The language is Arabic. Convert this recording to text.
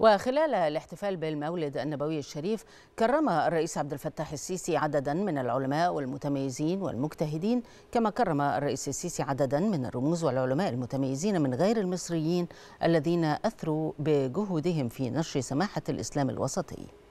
وخلال الاحتفال بالمولد النبوي الشريف كرم الرئيس عبد الفتاح السيسي عددا من العلماء والمتميزين والمجتهدين كما كرم الرئيس السيسي عددا من الرموز والعلماء المتميزين من غير المصريين الذين أثروا بجهودهم في نشر سماحة الإسلام الوسطي